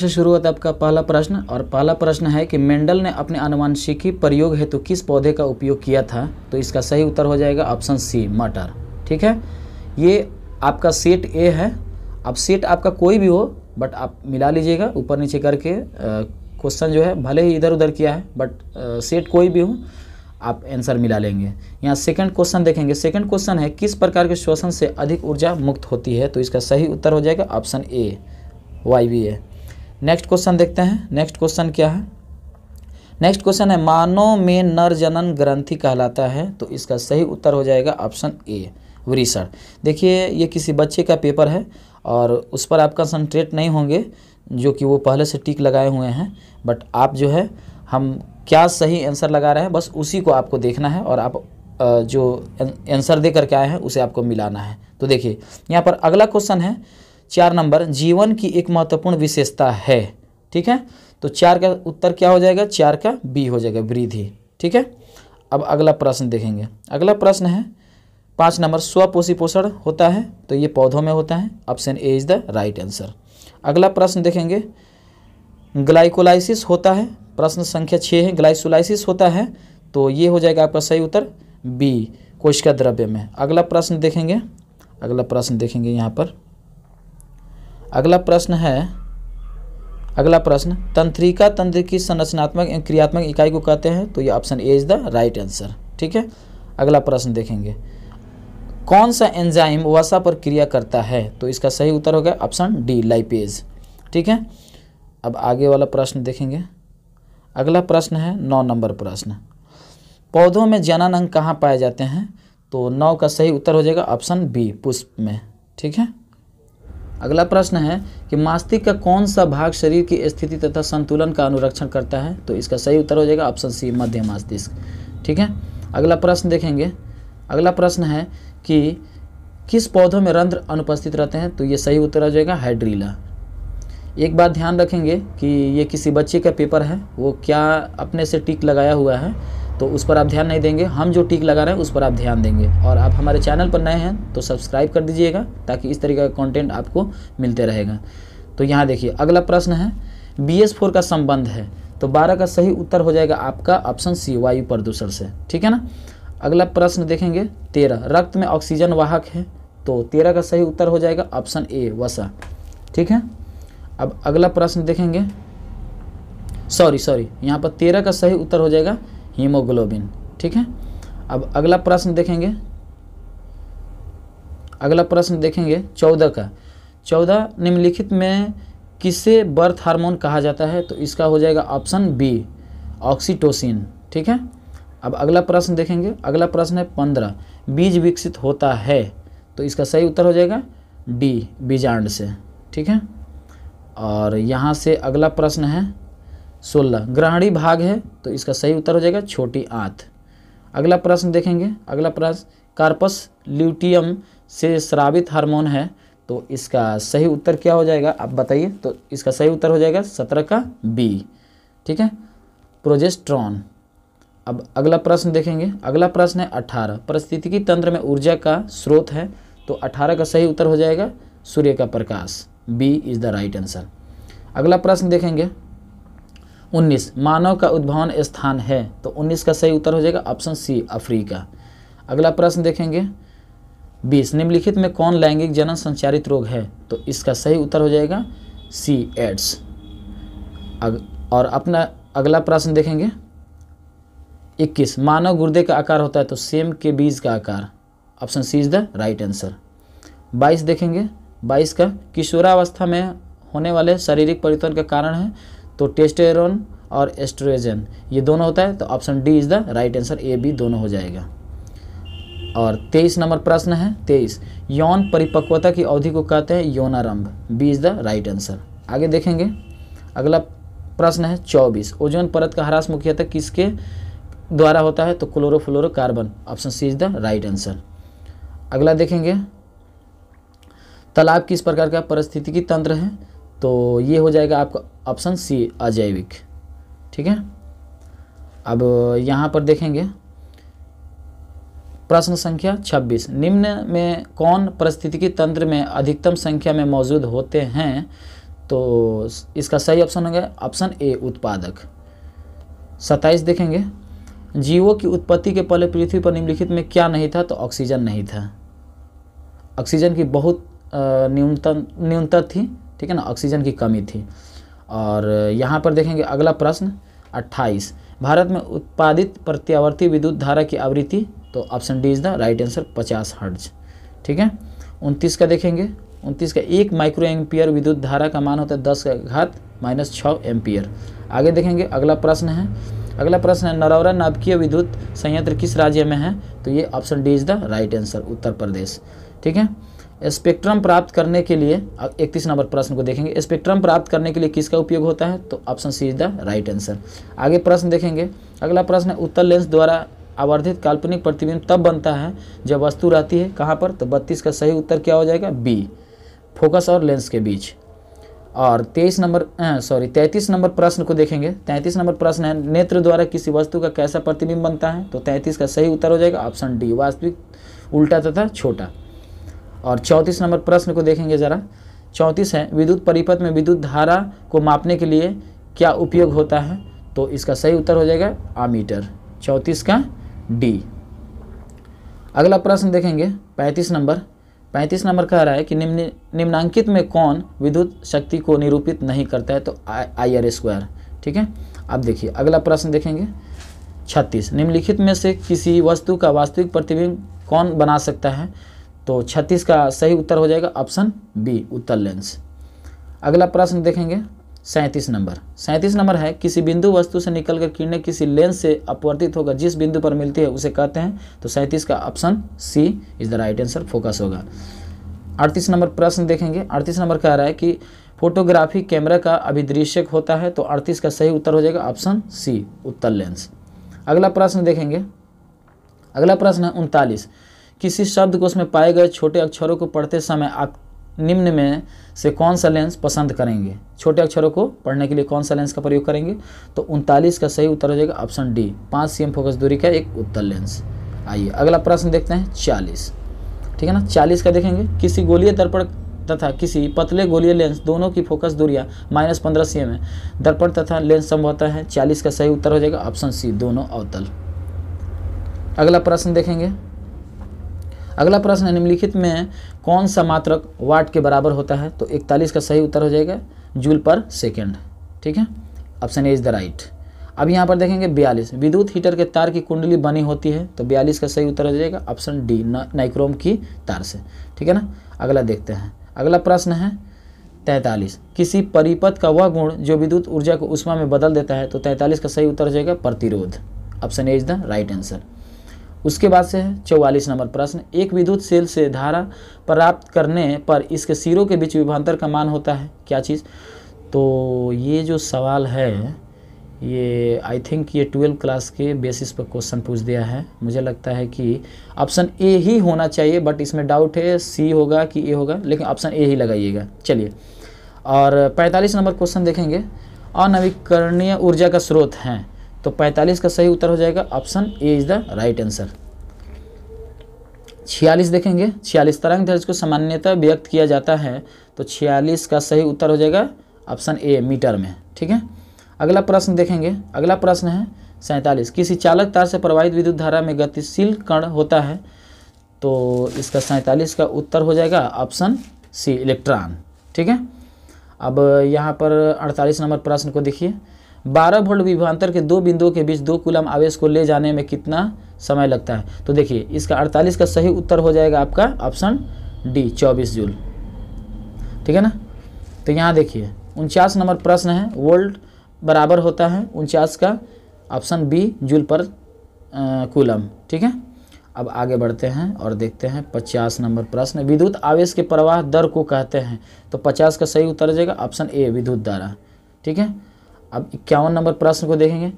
से शुरू होता है आपका पहला प्रश्न और पहला प्रश्न है कि मेंडल ने अपने अनुवांशिकी प्रयोग हेतु तो किस पौधे का उपयोग किया था तो इसका सही उत्तर हो जाएगा ऑप्शन सी मटर ठीक है ये आपका सेट ए है अब सेट आपका कोई भी हो बट आप मिला लीजिएगा ऊपर नीचे करके क्वेश्चन जो है भले ही इधर उधर किया है बट सेट कोई भी हो आप आंसर मिला लेंगे यहाँ सेकंड क्वेश्चन देखेंगे सेकंड क्वेश्चन है किस प्रकार के श्वसन से अधिक ऊर्जा मुक्त होती है तो इसका सही उत्तर हो जाएगा option A why B A next question देखते हैं नेक्स्ट क्वेश्चन क्या है नेक्स्ट क्वेश्चन है मानव में नर जनन ग्रंथि कहलाता है तो इसका सही उत्तर हो जाएगा ऑप्शन ए वृषण देखिए ये किसी बच्चे का पेपर है और उस पर आप कंसनट्रेट नहीं होंगे जो कि वो पहले से टिक लगाए हुए हैं बट आप जो है हम क्या सही आंसर लगा रहे हैं बस उसी को आपको देखना है और आप जो आंसर दे करके आए हैं उसे आपको मिलाना है तो देखिए यहाँ पर अगला क्वेश्चन है चार नंबर जीवन की एक महत्वपूर्ण विशेषता है ठीक है तो चार का उत्तर क्या हो जाएगा चार का बी हो जाएगा वृद्धि ठीक है अब अगला प्रश्न देखेंगे अगला प्रश्न है पाँच नंबर स्वपोषी पोषण होता है तो ये पौधों में होता है option A is the right answer अगला प्रश्न देखेंगे ग्लाइकोलाइसिस होता है प्रश्न संख्या छः है ग्लाइसोलाइसिस होता है तो ये हो जाएगा आपका सही उत्तर बी कोशिका द्रव्य में अगला प्रश्न देखेंगे अगला प्रश्न देखेंगे यहाँ पर अगला प्रश्न है अगला प्रश्न तंत्रिका तंत्र की संरचनात्मक एवं क्रियात्मक इकाई को कहते हैं तो ये option A is the right answer ठीक है अगला प्रश्न देखेंगे कौन सा एंजाइम वसा पर क्रिया करता है तो इसका सही उत्तर होगा ऑप्शन डी लाइपेज ठीक है अब आगे वाला प्रश्न देखेंगे अगला प्रश्न है नौ नंबर प्रश्न पौधों में जनन अंग कहाँ पाए जाते हैं तो नौ का सही उत्तर हो जाएगा ऑप्शन बी पुष्प में ठीक है अगला प्रश्न है कि मास्तिक का कौन सा भाग शरीर की स्थिति तथा संतुलन का अनुरक्षण करता है तो इसका सही उत्तर हो जाएगा ऑप्शन सी मध्य मस्तिष्क ठीक है अगला प्रश्न देखेंगे अगला प्रश्न है कि किस पौधों में रंध्र अनुपस्थित रहते हैं तो ये सही उत्तर हो जाएगा हाइड्रीला एक बात ध्यान रखेंगे कि ये किसी बच्चे का पेपर है वो क्या अपने से टिक लगाया हुआ है तो उस पर आप ध्यान नहीं देंगे हम जो टीक लगा रहे हैं उस पर आप ध्यान देंगे और आप हमारे चैनल पर नए हैं तो सब्सक्राइब कर दीजिएगा ताकि इस तरीके का कंटेंट आपको मिलते रहेगा तो यहाँ देखिए अगला प्रश्न है बी एस फोर का संबंध है तो बारह का सही उत्तर हो जाएगा आपका ऑप्शन सी वायु प्रदूषण से ठीक है ना अगला प्रश्न देखेंगे तेरह रक्त में ऑक्सीजन वाहक है तो तेरह का सही उत्तर हो जाएगा ऑप्शन ए वसा ठीक है अब अगला प्रश्न देखेंगे सॉरी सॉरी यहाँ पर तेरह का सही उत्तर हो जाएगा हीमोग्लोबिन ठीक है अब अगला प्रश्न देखेंगे अगला प्रश्न देखेंगे चौदह का चौदह निम्नलिखित में किसे बर्थ हार्मोन कहा जाता है तो इसका हो जाएगा ऑप्शन बी ऑक्सीटोसिन ठीक है अब अगला प्रश्न देखेंगे अगला प्रश्न है पंद्रह बीज विकसित होता है तो इसका सही उत्तर हो जाएगा डी बीजांड से ठीक है और यहाँ से अगला प्रश्न है सोलह ग्रहणी भाग है तो इसका सही उत्तर हो जाएगा छोटी आंत अगला प्रश्न देखेंगे अगला प्रश्न कार्पस ल्यूटियम से श्रावित हार्मोन है तो इसका सही उत्तर क्या हो जाएगा आप बताइए तो इसका सही उत्तर हो जाएगा सत्रह का बी ठीक है प्रोजेस्ट्रॉन अब अगला प्रश्न देखेंगे अगला प्रश्न है अठारह परिस्थितिकी तंत्र में ऊर्जा का स्रोत है तो अठारह का सही उत्तर हो जाएगा सूर्य का प्रकाश B is the right answer अगला प्रश्न देखेंगे 19 मानव का उद्भवन स्थान है तो 19 का सही उत्तर हो जाएगा ऑप्शन सी अफ्रीका अगला प्रश्न देखेंगे 20 निम्नलिखित में कौन लैंगिक जनन संचारित रोग है तो इसका सही उत्तर हो जाएगा सी एड्स अग, और अपना अगला प्रश्न देखेंगे 21 मानव गुर्दे का आकार होता है तो सेम के बीज का आकार option C is the right answer 22 देखेंगे 22 का किशोरावस्था में होने वाले शारीरिक परिवर्तन का कारण है तो टेस्टेरोन और एस्ट्रोजन ये दोनों होता है तो option D is the right answer A B दोनों हो जाएगा और तेईस नंबर प्रश्न है तेईस यौन परिपक्वता की अवधि को कहते हैं यौनारंभ B is the right answer आगे देखेंगे अगला प्रश्न है चौबीस ओजोन परत का ह्रास मुख्यतः किसके द्वारा होता है तो chlorofluorocarbon option C is the right answer अगला देखेंगे तालाब किस प्रकार का परिस्थितिकी तंत्र है तो ये हो जाएगा आपका ऑप्शन सी अजैविक ठीक है अब यहाँ पर देखेंगे प्रश्न संख्या 26 निम्न में कौन परिस्थितिकी तंत्र में अधिकतम संख्या में मौजूद होते हैं तो इसका सही ऑप्शन हो गया ऑप्शन ए उत्पादक 27 देखेंगे जीवों की उत्पत्ति के पहले पृथ्वी पर निम्नलिखित में क्या नहीं था तो ऑक्सीजन नहीं था ऑक्सीजन की बहुत न्यूनतम न्यूनता थी ठीक है ना ऑक्सीजन की कमी थी और यहाँ पर देखेंगे अगला प्रश्न 28 भारत में उत्पादित प्रत्यावर्ती विद्युत धारा की आवृत्ति तो option D is the right answer 50 hertz ठीक है उनतीस का देखेंगे उनतीस का एक माइक्रो एम्पियर विद्युत धारा का मान होता है दस का घात माइनस छः एम्पियर आगे देखेंगे अगला प्रश्न है अगला प्रश्न है नरौरा नाभिकीय विद्युत संयंत्र किस राज्य में है तो ये option D is the right answer Uttar Pradesh ठीक है स्पेक्ट्रम प्राप्त करने के लिए इकतीस नंबर प्रश्न को देखेंगे स्पेक्ट्रम प्राप्त करने के लिए किसका उपयोग होता है तो option C is the right answer आगे प्रश्न देखेंगे अगला प्रश्न है उत्तर लेंस द्वारा आवर्धित काल्पनिक प्रतिबिंब तब बनता है जब वस्तु रहती है कहाँ पर तो बत्तीस का सही उत्तर क्या हो जाएगा बी फोकस और लेंस के बीच और तेईस नंबर सॉरी तैंतीस नंबर प्रश्न को देखेंगे तैंतीस नंबर प्रश्न है नेत्र द्वारा किसी वस्तु का कैसा प्रतिबिंब बनता है तो तैंतीस का सही उत्तर हो जाएगा ऑप्शन डी वास्तविक उल्टा तथा छोटा और चौंतीस नंबर प्रश्न को देखेंगे ज़रा चौंतीस है विद्युत परिपथ में विद्युत धारा को मापने के लिए क्या उपयोग होता है तो इसका सही उत्तर हो जाएगा आमीटर चौंतीस का डी अगला प्रश्न देखेंगे पैंतीस नंबर पैंतीस नंबर कह रहा है कि निम्न निम्नांकित में कौन विद्युत शक्ति को निरूपित नहीं करता है तो आई आर स्क्वायर ठीक है अब देखिए अगला प्रश्न देखेंगे छत्तीस निम्नलिखित में से किसी वस्तु का वास्तविक प्रतिबिंब कौन बना सकता है तो छत्तीस का सही उत्तर हो जाएगा ऑप्शन बी उत्तर लेंस अगला प्रश्न देखेंगे सैंतीस नंबर सैंतीस नंबर है किसी बिंदु वस्तु से निकलकर किरणें किसी लेंस से अपवर्तित होकर जिस बिंदु पर मिलती है उसे कहते हैं तो सैंतीस का option C is the right answer focus होगा अड़तीस नंबर प्रश्न देखेंगे अड़तीस नंबर कह रहा है कि फोटोग्राफी कैमरा का अभिदृश्यक होता है तो अड़तीस का सही उत्तर हो जाएगा ऑप्शन सी उत्तर लेंस अगला प्रश्न देखेंगे अगला प्रश्न है उनतालीस किसी शब्दकोश में पाए गए छोटे अक्षरों को पढ़ते समय आप निम्न में से कौन सा लेंस पसंद करेंगे छोटे अक्षरों को पढ़ने के लिए कौन सा लेंस का प्रयोग करेंगे तो उनतालीस का सही उत्तर हो जाएगा ऑप्शन डी पाँच सी फोकस दूरी का एक उत्तर लेंस आइए अगला प्रश्न देखते हैं चालीस ठीक है ना चालीस का देखेंगे किसी गोलीय दर्पण तथा किसी पतले गोलीय लेंस दोनों की फोकस दूरियाँ माइनस पंद्रह सी एम है दर्पण तथा लेंस संभवतः है चालीस का सही उत्तर हो जाएगा ऑप्शन सी दोनों अवतल अगला प्रश्न देखेंगे अगला प्रश्न निम्नलिखित में कौन सा मात्रक वाट के बराबर होता है तो इकतालीस का सही उत्तर हो जाएगा जूल पर सेकेंड ठीक है option A is the right अब यहाँ पर देखेंगे बयालीस विद्युत हीटर के तार की कुंडली बनी होती है तो बयालीस का सही उत्तर हो जाएगा ऑप्शन डी नाइक्रोम की तार से ठीक है ना अगला देखते हैं अगला प्रश्न है तैंतालीस किसी परिपथ का वह गुण जो विद्युत ऊर्जा को उष्मा में बदल देता है तो तैंतालीस का सही उत्तर हो जाएगा प्रतिरोध option A is the right answer उसके बाद से है चौवालीस नंबर प्रश्न एक विद्युत सेल से धारा प्राप्त करने पर इसके सिरों के बीच विभांतर का मान होता है क्या चीज़ तो ये जो सवाल है ये आई थिंक ये ट्वेल्व क्लास के बेसिस पर क्वेश्चन पूछ दिया है मुझे लगता है कि ऑप्शन ए ही होना चाहिए बट इसमें डाउट है सी होगा कि ए होगा लेकिन ऑप्शन ए ही लगाइएगा चलिए और 45 नंबर क्वेश्चन देखेंगे अनवीकरणीय ऊर्जा का स्रोत हैं तो 45 का सही उत्तर हो जाएगा option A is the right answer छियालीस देखेंगे छियालीस तरंग दर्ज को सामान्यतः व्यक्त किया जाता है तो छियालीस का सही उत्तर हो जाएगा ऑप्शन ए मीटर में ठीक है अगला प्रश्न देखेंगे अगला प्रश्न है सैंतालीस किसी चालक तार से प्रवाहित विद्युत धारा में गतिशील कण होता है तो इसका सैंतालीस का उत्तर हो जाएगा ऑप्शन सी इलेक्ट्रॉन ठीक है अब यहाँ पर अड़तालीस नंबर प्रश्न को देखिए 12 वोल्ट विभवांतर के दो बिंदुओं के बीच दो कुलम आवेश को ले जाने में कितना समय लगता है तो देखिए इसका अड़तालीस का सही उत्तर हो जाएगा आपका ऑप्शन डी चौबीस जूल ठीक है ना तो यहाँ देखिए उनचास नंबर प्रश्न है वोल्ट बराबर होता है उनचास का ऑप्शन बी जूल पर कुलम ठीक है अब आगे बढ़ते हैं और देखते हैं पचास नंबर प्रश्न विद्युत आवेश के प्रवाह दर को कहते हैं तो पचास का सही उत्तर हो जाएगा ऑप्शन ए विद्युत दारा ठीक है अब इक्यावन नंबर प्रश्न को देखेंगे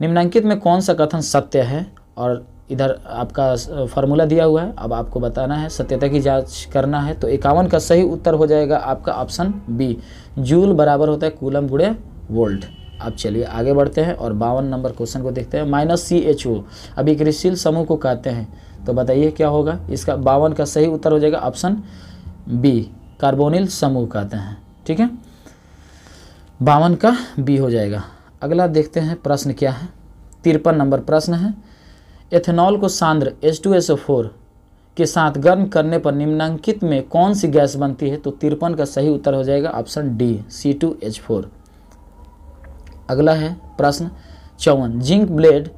निम्नांकित में कौन सा कथन सत्य है और इधर आपका फॉर्मूला दिया हुआ है अब आपको बताना है सत्यता की जांच करना है तो इक्यावन का सही उत्तर हो जाएगा आपका ऑप्शन बी जूल बराबर होता है कूलम गुड़े वोल्ट अब चलिए आगे बढ़ते हैं और बावन नंबर क्वेश्चन को देखते हैं माइनस सी एच ओ अभी कृषिशील समूह को कहते हैं तो बताइए क्या होगा इसका बावन का सही उत्तर हो जाएगा ऑप्शन बी कार्बोनिल समूह कहते हैं ठीक है बावन का बी हो जाएगा अगला देखते हैं प्रश्न क्या है तिरपन नंबर प्रश्न है एथेनॉल को सांद्र एच टू एस फोर के साथ गर्म करने पर निम्नांकित में कौन सी गैस बनती है तो तिरपन का सही उत्तर हो जाएगा option D C two H four अगला है प्रश्न चौवन जिंक ब्लेड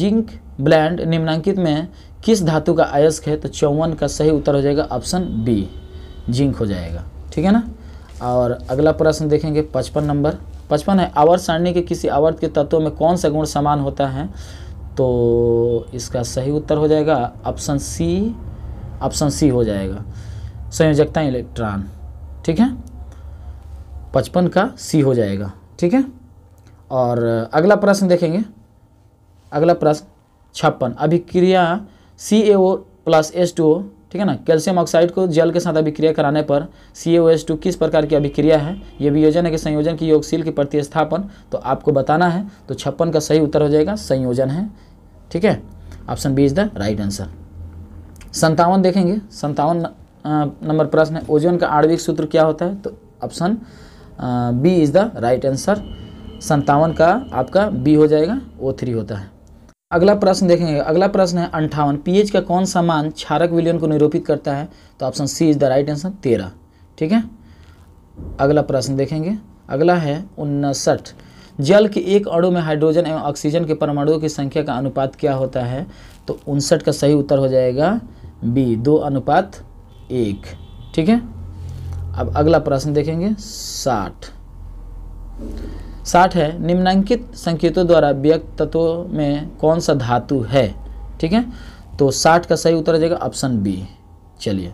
जिंक ब्लैंड निम्नांकित में किस धातु का अयस्क है तो चौवन का सही उत्तर हो जाएगा ऑप्शन बी जिंक हो जाएगा ठीक है ना और अगला प्रश्न देखेंगे पचपन नंबर पचपन है आवर्त सारणी के किसी आवर्त के तत्व में कौन सा गुण समान होता है तो इसका सही उत्तर हो जाएगा ऑप्शन सी ऑप्शन सी हो जाएगा संयोजकता इलेक्ट्रॉन ठीक है पचपन का सी हो जाएगा ठीक है और अगला प्रश्न देखेंगे अगला प्रश्न छप्पन अभिक्रिया C A O plus H two O ठीक है ना कैल्शियम ऑक्साइड को जल के साथ अभिक्रिया कराने पर सी टू किस प्रकार की अभिक्रिया है ये वियोजन है कि संयोजन की योगशील की प्रतिस्थापन तो आपको बताना है तो छप्पन का सही उत्तर हो जाएगा संयोजन है ठीक है option B is the right answer संतावन देखेंगे संतावन नंबर प्रश्न है ओजोन का आणविक सूत्र क्या होता है तो option B is the right answer संतावन का आपका बी हो जाएगा ओ थ्री होता है अगला प्रश्न देखेंगे अगला प्रश्न है अंठावन पीएच का कौन सा मान क्षारक विलियन को निरूपित करता है तो option C is the right answer तेरह ठीक है अगला प्रश्न देखेंगे अगला है उनसठ जल के एक अणु में हाइड्रोजन एवं ऑक्सीजन के परमाणुओं की संख्या का अनुपात क्या होता है तो उनसठ का सही उत्तर हो जाएगा बी दो अनुपात एक ठीक है अब अगला प्रश्न देखेंगे साठ साठ है निम्नांकित संकेतों द्वारा व्यक्त तत्वों में कौन सा धातु है ठीक है तो साठ का सही उत्तर आ जाएगा ऑप्शन बी चलिए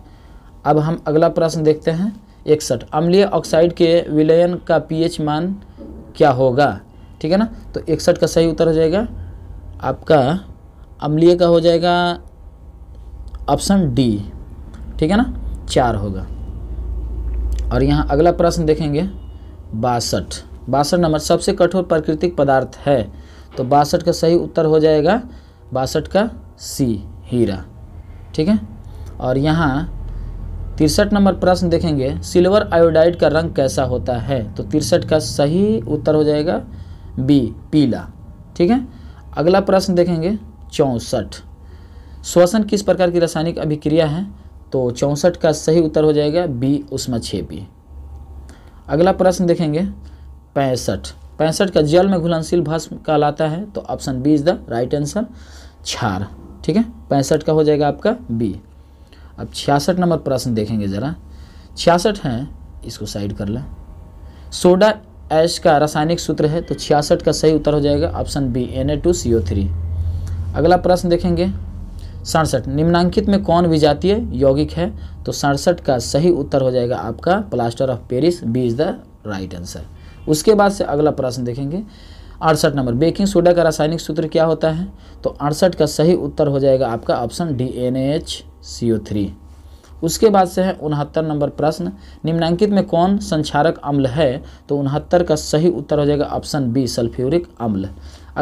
अब हम अगला प्रश्न देखते हैं इकसठ अम्लीय ऑक्साइड के विलयन का पीएच मान क्या होगा ठीक है ना तो इकसठ का सही उत्तर हो जाएगा आपका अम्लीय का हो जाएगा ऑप्शन डी ठीक है ना चार होगा और यहाँ अगला प्रश्न देखेंगे बासठ बासठ नंबर सबसे कठोर प्राकृतिक पदार्थ है तो बासठ का सही उत्तर हो जाएगा बासठ का सी हीरा ठीक है और यहाँ तिरसठ नंबर प्रश्न देखेंगे सिल्वर आयोडाइड का रंग कैसा होता है तो तिरसठ का सही उत्तर हो जाएगा बी पीला ठीक है अगला प्रश्न देखेंगे चौंसठ श्वसन किस प्रकार की रासायनिक अभिक्रिया है तो चौंसठ का सही उत्तर हो जाएगा बी उष्मा छेपी अगला प्रश्न देखेंगे पैंसठ पैंसठ का जल में घुलनशील भस्म कहलाता है तो option B is the right answer छार ठीक है पैंसठ का हो जाएगा आपका बी अब छियासठ नंबर प्रश्न देखेंगे ज़रा छियासठ हैं इसको साइड कर लें सोडा ऐश का रासायनिक सूत्र है तो छियासठ का सही उत्तर हो जाएगा option B N A two C O three अगला प्रश्न देखेंगे सड़सठ निम्नांकित में कौन विजातीय यौगिक है तो सड़सठ का सही उत्तर हो जाएगा आपका plaster of Paris B is the right answer उसके बाद से अगला प्रश्न देखेंगे अड़सठ नंबर बेकिंग सोडा का रासायनिक सूत्र क्या होता है तो अड़सठ का सही उत्तर हो जाएगा आपका option D N H C O three उसके बाद से है उनहत्तर नंबर प्रश्न निम्नांकित में कौन संक्षारक अम्ल है तो उनहत्तर का सही उत्तर हो जाएगा ऑप्शन बी सल्फ्यूरिक अम्ल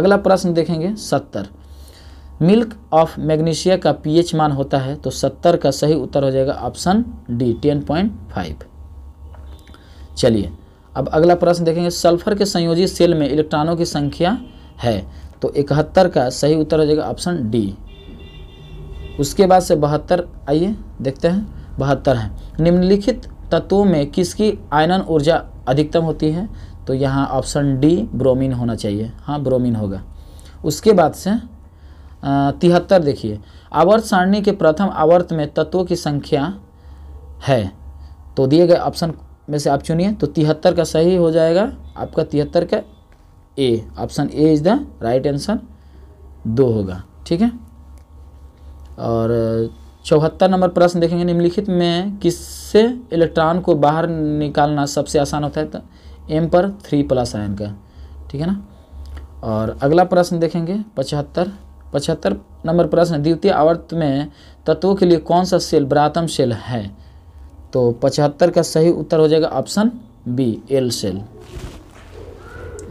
अगला प्रश्न देखेंगे सत्तर मिल्क ऑफ मैग्नीशिया का पीएच मान होता है तो सत्तर का सही उत्तर हो जाएगा option D ten point five चलिए अब अगला प्रश्न देखेंगे सल्फर के संयोजित सेल में इलेक्ट्रॉनों की संख्या है तो इकहत्तर का सही उत्तर हो जाएगा ऑप्शन डी उसके बाद से बहत्तर आइए देखते हैं बहत्तर हैं निम्नलिखित तत्वों में किसकी आयनन ऊर्जा अधिकतम होती है तो यहाँ ऑप्शन डी ब्रोमीन होना चाहिए हाँ ब्रोमीन होगा उसके बाद से तिहत्तर देखिए आवर्त सारणी के प्रथम आवर्त में तत्वों की संख्या है तो दिए गए ऑप्शन में से आप चुनिए तो तिहत्तर का सही हो जाएगा आपका तिहत्तर का A option A is the right answer दो होगा ठीक है और चौहत्तर नंबर प्रश्न देखेंगे निम्नलिखित में किससे इलेक्ट्रॉन को बाहर निकालना सबसे आसान होता है तो एम पर थ्री प्लस आयन का ठीक है ना और अगला प्रश्न देखेंगे पचहत्तर पचहत्तर नंबर प्रश्न द्वितीय आवर्त में तत्वों के लिए कौन सा सेल बरातम सेल है तो पचहत्तर का सही उत्तर हो जाएगा ऑप्शन बी एल सेल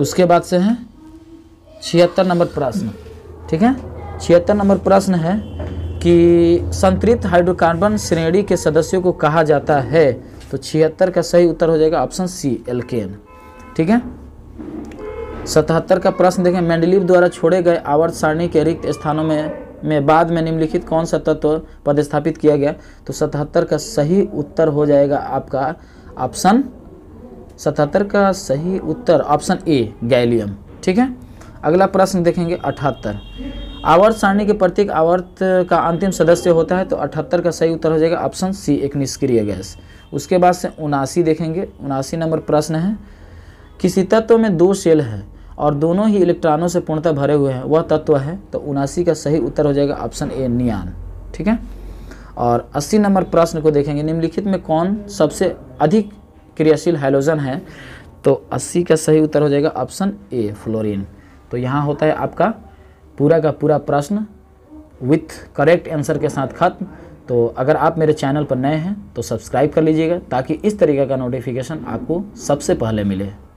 उसके बाद से है छिहत्तर नंबर प्रश्न ठीक है छिहत्तर नंबर प्रश्न है कि संतृप्त हाइड्रोकार्बन श्रेणी के सदस्यों को कहा जाता है तो छिहत्तर का सही उत्तर हो जाएगा option C L K N ठीक है सतहत्तर का प्रश्न देखें मैंडलीव द्वारा छोड़े गए आवर्त सारणी के रिक्त स्थानों में में बाद में निम्नलिखित कौन सा तत्व पदस्थापित किया गया तो सतहत्तर का सही उत्तर हो जाएगा आपका ऑप्शन सतहत्तर का सही उत्तर ऑप्शन ए गैलियम ठीक है अगला प्रश्न देखेंगे अठहत्तर आवर्त सारणी के प्रत्येक आवर्त का अंतिम सदस्य होता है तो अठहत्तर का सही उत्तर हो जाएगा ऑप्शन सी एक निष्क्रिय गैस उसके बाद से उनासी देखेंगे उनासी नंबर प्रश्न है किसी तत्व में दो सेल है और दोनों ही इलेक्ट्रॉनों से पूर्णतः भरे हुए हैं वह तत्व है तो उनासी का सही उत्तर हो जाएगा ऑप्शन ए नियान ठीक है और 80 नंबर प्रश्न को देखेंगे निम्नलिखित में कौन सबसे अधिक क्रियाशील हाइलोजन है तो 80 का सही उत्तर हो जाएगा ऑप्शन ए फ्लोरीन तो यहाँ होता है आपका पूरा का पूरा प्रश्न विथ करेक्ट आंसर के साथ खत्म तो अगर आप मेरे चैनल पर नए हैं तो सब्सक्राइब कर लीजिएगा ताकि इस तरीके का नोटिफिकेशन आपको सबसे पहले मिले